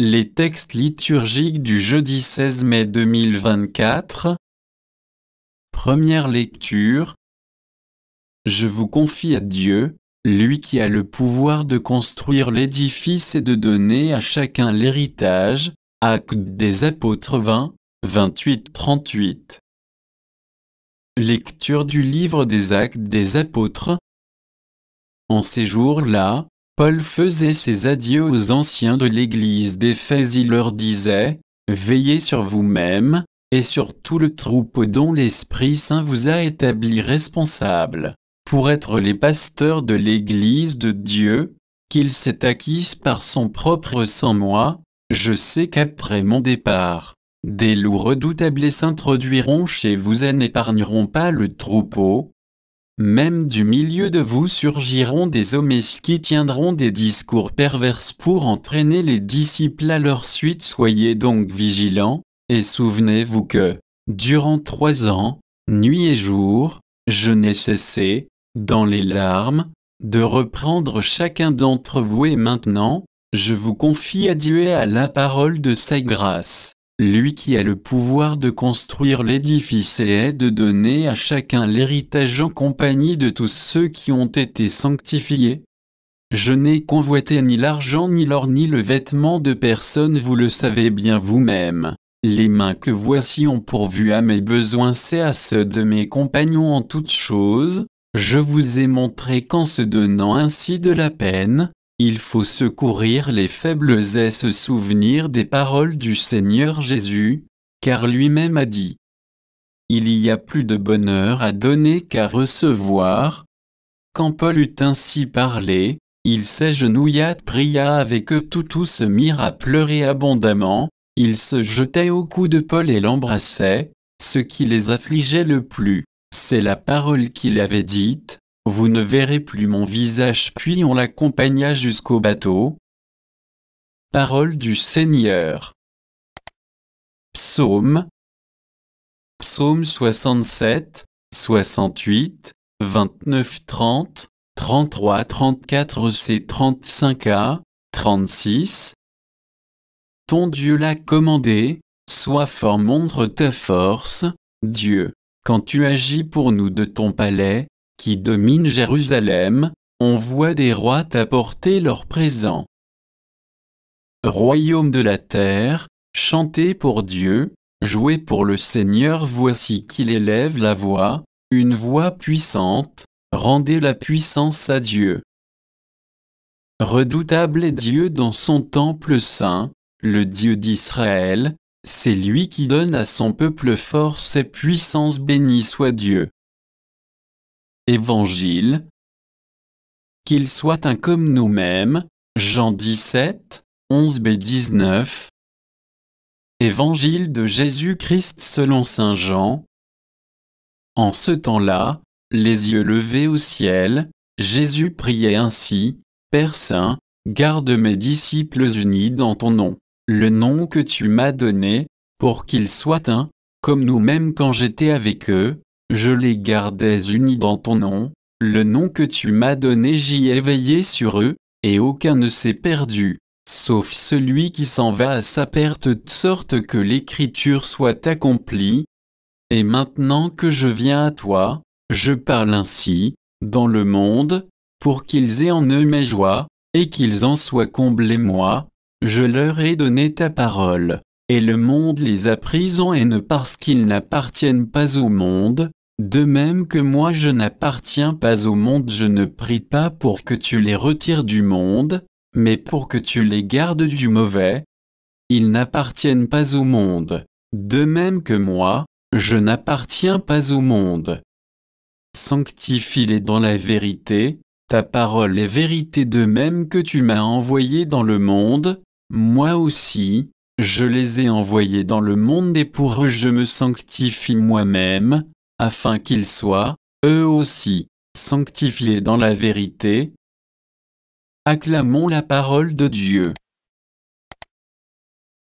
Les textes liturgiques du jeudi 16 mai 2024 Première lecture Je vous confie à Dieu, lui qui a le pouvoir de construire l'édifice et de donner à chacun l'héritage. Actes des Apôtres 20, 28-38 Lecture du livre des Actes des Apôtres En ces jours-là, Paul faisait ses adieux aux anciens de l'église d'Éphèse. Il leur disait, Veillez sur vous-même, et sur tout le troupeau dont l'Esprit Saint vous a établi responsable, pour être les pasteurs de l'église de Dieu, qu'il s'est acquise par son propre sang moi, je sais qu'après mon départ, des loups redoutables s'introduiront chez vous et n'épargneront pas le troupeau, même du milieu de vous surgiront des hommes qui tiendront des discours perverses pour entraîner les disciples à leur suite. Soyez donc vigilants, et souvenez-vous que, durant trois ans, nuit et jour, je n'ai cessé, dans les larmes, de reprendre chacun d'entre vous et maintenant, je vous confie à Dieu et à la parole de sa grâce lui qui a le pouvoir de construire l'édifice et est de donner à chacun l'héritage en compagnie de tous ceux qui ont été sanctifiés. Je n'ai convoité ni l'argent ni l'or ni le vêtement de personne, vous le savez bien vous-même. Les mains que voici ont pourvu à mes besoins, c'est à ceux de mes compagnons en toutes choses. Je vous ai montré qu'en se donnant ainsi de la peine, il faut secourir les faibles et se souvenir des paroles du Seigneur Jésus, car lui-même a dit Il y a plus de bonheur à donner qu'à recevoir. Quand Paul eut ainsi parlé, il s'agenouilla, pria avec eux, tout, tous se mirent à pleurer abondamment, ils se jetaient au cou de Paul et l'embrassaient, ce qui les affligeait le plus, c'est la parole qu'il avait dite, vous ne verrez plus mon visage. Puis on l'accompagna jusqu'au bateau. Parole du Seigneur. Psaume. Psaume 67, 68, 29, 30, 33, 34, C 35a, 36. Ton Dieu l'a commandé, sois fort, montre ta force, Dieu, quand tu agis pour nous de ton palais, qui domine Jérusalem, on voit des rois t'apporter leurs présents. Royaume de la terre, chantez pour Dieu, jouez pour le Seigneur, voici qu'il élève la voix, une voix puissante, rendez la puissance à Dieu. Redoutable est Dieu dans son temple saint, le Dieu d'Israël, c'est lui qui donne à son peuple force et puissance, béni soit Dieu. Évangile, qu'il soit un comme nous-mêmes, Jean 17, 11b 19. Évangile de Jésus-Christ selon Saint Jean. En ce temps-là, les yeux levés au ciel, Jésus priait ainsi, Père Saint, garde mes disciples unis dans ton nom, le nom que tu m'as donné, pour qu'ils soient un, comme nous-mêmes quand j'étais avec eux, je les gardais unis dans ton nom, le nom que tu m'as donné j'y ai veillé sur eux, et aucun ne s'est perdu, sauf celui qui s'en va à sa perte de sorte que l'écriture soit accomplie. Et maintenant que je viens à toi, je parle ainsi, dans le monde, pour qu'ils aient en eux mes joies, et qu'ils en soient comblés moi, je leur ai donné ta parole, et le monde les a pris en haine parce qu'ils n'appartiennent pas au monde, de même que moi je n'appartiens pas au monde, je ne prie pas pour que tu les retires du monde, mais pour que tu les gardes du mauvais. Ils n'appartiennent pas au monde. De même que moi, je n'appartiens pas au monde. Sanctifie-les dans la vérité, ta parole est vérité de même que tu m'as envoyé dans le monde, moi aussi, je les ai envoyés dans le monde et pour eux je me sanctifie moi-même, afin qu'ils soient, eux aussi, sanctifiés dans la vérité. Acclamons la parole de Dieu.